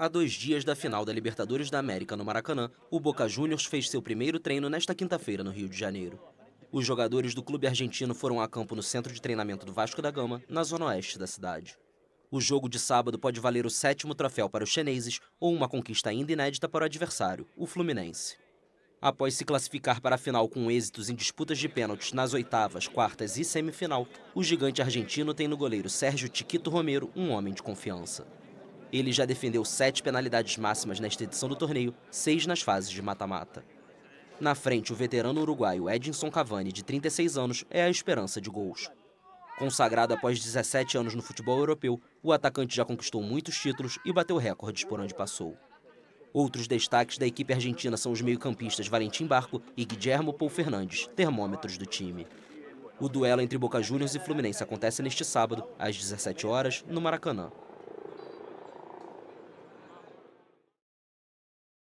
Há dois dias da final da Libertadores da América no Maracanã, o Boca Juniors fez seu primeiro treino nesta quinta-feira no Rio de Janeiro. Os jogadores do clube argentino foram a campo no centro de treinamento do Vasco da Gama, na zona oeste da cidade. O jogo de sábado pode valer o sétimo troféu para os chineses ou uma conquista ainda inédita para o adversário, o Fluminense. Após se classificar para a final com êxitos em disputas de pênaltis nas oitavas, quartas e semifinal, o gigante argentino tem no goleiro Sérgio Tiquito Romero um homem de confiança. Ele já defendeu sete penalidades máximas nesta edição do torneio, seis nas fases de mata-mata. Na frente, o veterano uruguaio Edinson Cavani, de 36 anos, é a esperança de gols. Consagrado após 17 anos no futebol europeu, o atacante já conquistou muitos títulos e bateu recordes por onde passou. Outros destaques da equipe argentina são os meio-campistas Valentim Barco e Guillermo Paul Fernandes, termômetros do time. O duelo entre Boca Juniors e Fluminense acontece neste sábado, às 17 horas, no Maracanã.